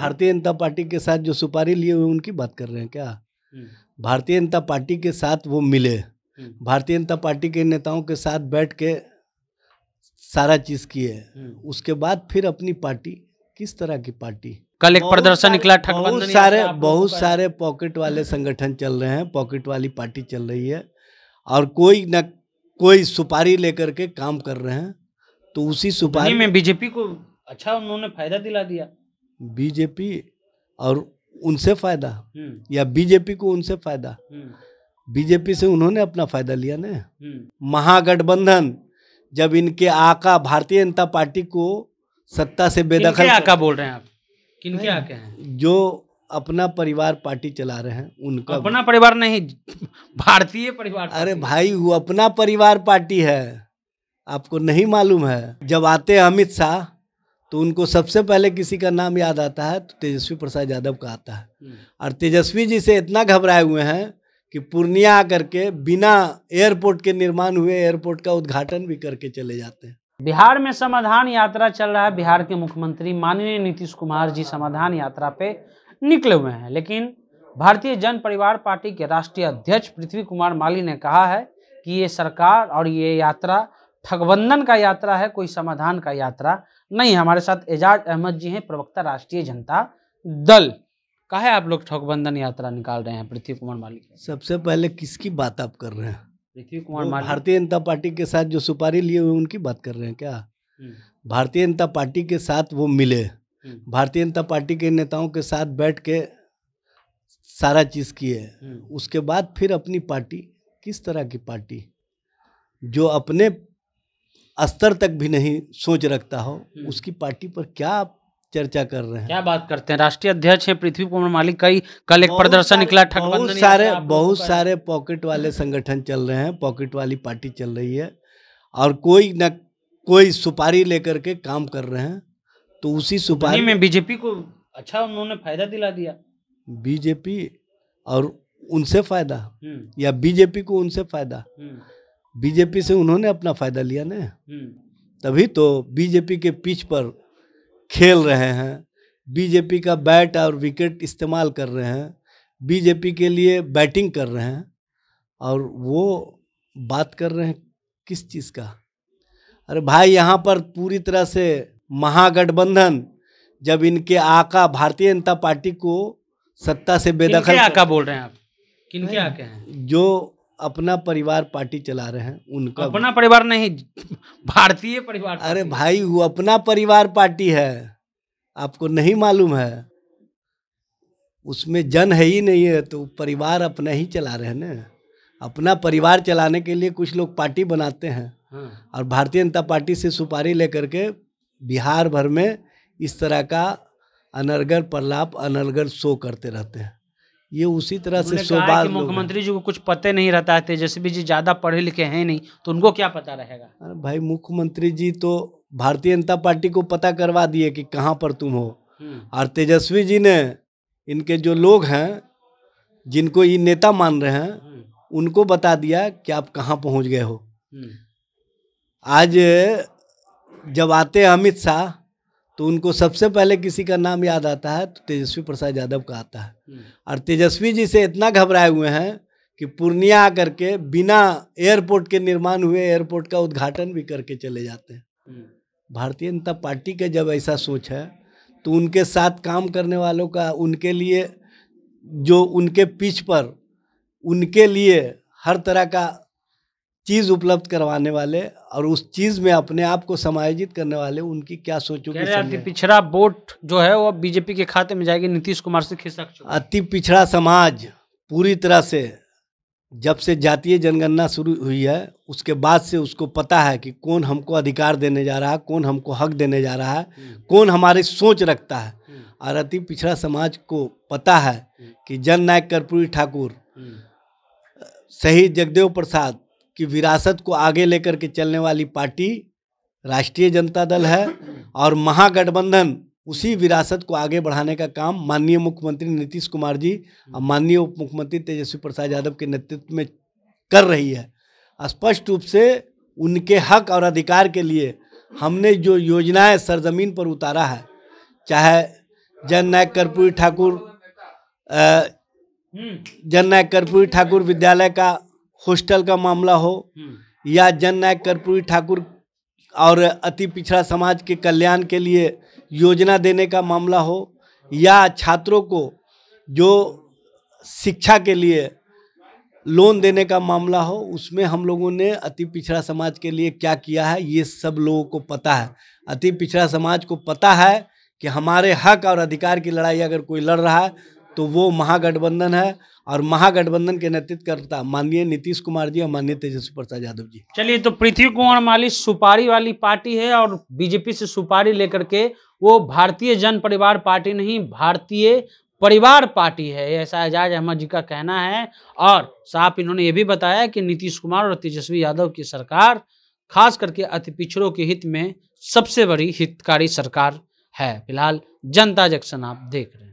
भारतीय जनता पार्टी के साथ जो सुपारी लिए हुए उनकी बात कर रहे हैं क्या हम्म। भारतीय जनता पार्टी के साथ वो मिले हम्म। भारतीय जनता पार्टी के नेताओं के साथ बैठ के सारा चीज किए हम्म। उसके बाद फिर अपनी पार्टी किस तरह की पार्टी कल एक प्रदर्शन निकला बहुत सारे बहुत सारे पॉकेट वाले संगठन चल रहे हैं पॉकेट वाली पार्टी चल रही है और कोई न कोई सुपारी लेकर के काम कर रहे हैं तो उसी तो सुपारी में बीजेपी को अच्छा उन्होंने फायदा दिला दिया बीजेपी और उनसे फायदा हम्म। या बीजेपी को उनसे फायदा हम्म। बीजेपी से उन्होंने अपना फायदा लिया ना हम्म। महागठबंधन जब इनके आका भारतीय जनता पार्टी को सत्ता से बेदखल आका बोल रहे हैं आप के आके हैं जो अपना परिवार पार्टी चला रहे हैं उनका अपना परिवार नहीं भारतीय परिवार अरे भाई वो अपना परिवार पार्टी है आपको नहीं मालूम है जब आते अमित शाह तो उनको सबसे पहले किसी का नाम याद आता है तो तेजस्वी प्रसाद यादव का आता है हम्म। और तेजस्वी जी से इतना घबराए हुए हैं कि पूर्णिया आकर के बिना एयरपोर्ट के निर्माण हुए एयरपोर्ट का उद्घाटन भी करके चले जाते हैं बिहार में समाधान यात्रा चल रहा है बिहार के मुख्यमंत्री माननीय नीतीश कुमार जी समाधान यात्रा पे निकले हुए हैं लेकिन भारतीय जन परिवार पार्टी के राष्ट्रीय अध्यक्ष पृथ्वी कुमार माली ने कहा है कि ये सरकार और ये यात्रा ठगबंधन का यात्रा है कोई समाधान का यात्रा नहीं हमारे साथ एजाज अहमद जी हैं प्रवक्ता राष्ट्रीय जनता दल का है आप लोग ठोकबंधन यात्रा निकाल रहे हैं पृथ्वी कुमार मालिक सबसे पहले किसकी बात आप कर रहे हैं पृथ्वी कुमार मालिक भारतीय जनता पार्टी के साथ जो सुपारी लिए हुए उनकी बात कर रहे हैं क्या हम्म। भारतीय जनता पार्टी के साथ वो मिले हम्म। भारतीय जनता पार्टी के नेताओं के साथ बैठ के सारा चीज़ किए हम्म। उसके बाद फिर अपनी पार्टी किस तरह की पार्टी जो अपने स्तर तक भी नहीं सोच रखता हो हम्म। उसकी पार्टी पर क्या आप चर्चा कर रहे हैं क्या बात करते हैं राष्ट्रीय अध्यक्ष है पृथ्वी कुमार मालिक का ही कल एक प्रदर्शन निकला बहुत सारे बहुत सारे पॉकेट वाले संगठन चल रहे हैं पॉकेट वाली पार्टी चल रही है और कोई न कोई सुपारी लेकर के काम कर रहे हैं तो उसी सुपारी में बीजेपी को अच्छा उन्होंने फायदा दिला दिया बीजेपी और उनसे फायदा हम्म। या बीजेपी को उनसे फायदा हम्म। बीजेपी से उन्होंने अपना फायदा लिया ना हम्म। तभी तो बीजेपी के पिच पर खेल रहे हैं बीजेपी का बैट और विकेट इस्तेमाल कर रहे हैं बीजेपी के लिए बैटिंग कर रहे हैं और वो बात कर रहे हैं किस चीज़ का अरे भाई यहाँ पर पूरी तरह से महागठबंधन जब इनके आका भारतीय जनता पार्टी को सत्ता से बेदखल आका बोल रहे हैं आप किनके आके हैं जो अपना परिवार पार्टी चला रहे हैं उनका अपना परिवार नहीं भारतीय परिवार अरे भाई वो अपना परिवार पार्टी है आपको नहीं मालूम है उसमें जन है ही नहीं है तो परिवार अपना ही चला रहे हैं ना अपना परिवार चलाने के लिए कुछ लोग पार्टी बनाते हैं हाँ। और भारतीय जनता पार्टी से सुपारी लेकर के बिहार भर में इस तरह का अनर्गर प्रलाप अनर्गर शो करते रहते हैं ये उसी तरह से शोभा मुख्यमंत्री जी को कुछ पते नहीं रहता है तेजस्वी जी ज्यादा पढ़े लिखे हैं नहीं तो उनको क्या पता रहेगा अरे भाई मुख्यमंत्री जी तो भारतीय जनता पार्टी को पता करवा दिए कि कहाँ पर तुम हो हम्म। और तेजस्वी जी ने इनके जो लोग हैं जिनको ये नेता मान रहे हैं हम्म। उनको बता दिया कि आप कहाँ पहुँच गए हो हम्म। आज जब आते अमित शाह तो उनको सबसे पहले किसी का नाम याद आता है तो तेजस्वी प्रसाद यादव का आता है हम्म। और तेजस्वी जी से इतना घबराए हुए हैं कि पूर्णिया आकर के बिना एयरपोर्ट के निर्माण हुए एयरपोर्ट का उद्घाटन भी करके चले जाते हैं हम्म। भारतीय जनता पार्टी का जब ऐसा सोच है तो उनके साथ काम करने वालों का उनके लिए जो उनके पिच पर उनके लिए हर तरह का चीज़ उपलब्ध करवाने वाले और उस चीज़ में अपने आप को समायोजित करने वाले उनकी क्या सोचो अति पिछड़ा वोट जो है वो बीजेपी के खाते में जाएगी नीतीश कुमार से खिसक अति पिछड़ा समाज पूरी तरह से जब से जातीय जनगणना शुरू हुई है उसके बाद से उसको पता है कि कौन हमको अधिकार देने जा रहा है कौन हमको हक देने जा रहा है हम्म। कौन हमारी सोच रखता है हम्म। और अति पिछड़ा समाज को पता है हम्म। कि जन नायक कर्पूरी ठाकुर शहीद जगदेव प्रसाद कि विरासत को आगे लेकर के चलने वाली पार्टी राष्ट्रीय जनता दल है और महागठबंधन उसी विरासत को आगे बढ़ाने का काम माननीय मुख्यमंत्री नीतीश कुमार जी और माननीय उप मुख्यमंत्री तेजस्वी प्रसाद यादव के नेतृत्व में कर रही है स्पष्ट रूप से उनके हक और अधिकार के लिए हमने जो योजनाएं सरजमीन पर उतारा है चाहे जन नायक कर्पूरी ठाकुर हम्म। जन नायक कर्पूरी ठाकुर विद्यालय का हॉस्टल का मामला हो हम्म। या जन नायक कर्पूरी ठाकुर और अति पिछड़ा समाज के कल्याण के लिए योजना देने का मामला हो या छात्रों को जो शिक्षा के लिए लोन देने का मामला हो उसमें हम लोगों ने अति पिछड़ा समाज के लिए क्या किया है ये सब लोगों को पता है अति पिछड़ा समाज को पता है कि हमारे हक और अधिकार की लड़ाई अगर कोई लड़ रहा है तो वो महागठबंधन है और महागठबंधन के नेतृत्व करता माननीय नीतीश कुमार जी और माननीय तेजस्वी प्रसाद यादव जी चलिए तो पृथ्वी कुमार माली सुपारी वाली पार्टी है और बीजेपी से सुपारी लेकर के वो भारतीय जन परिवार पार्टी नहीं भारतीय परिवार पार्टी है ऐसा एजाज अहमद जी का कहना है और साफ इन्होंने ये भी बताया कि नीतीश कुमार और तेजस्वी यादव की सरकार खास करके अति पिछड़ों के हित में सबसे बड़ी हितकारी सरकार है फिलहाल जनता जंक्शन आप देख रहे हैं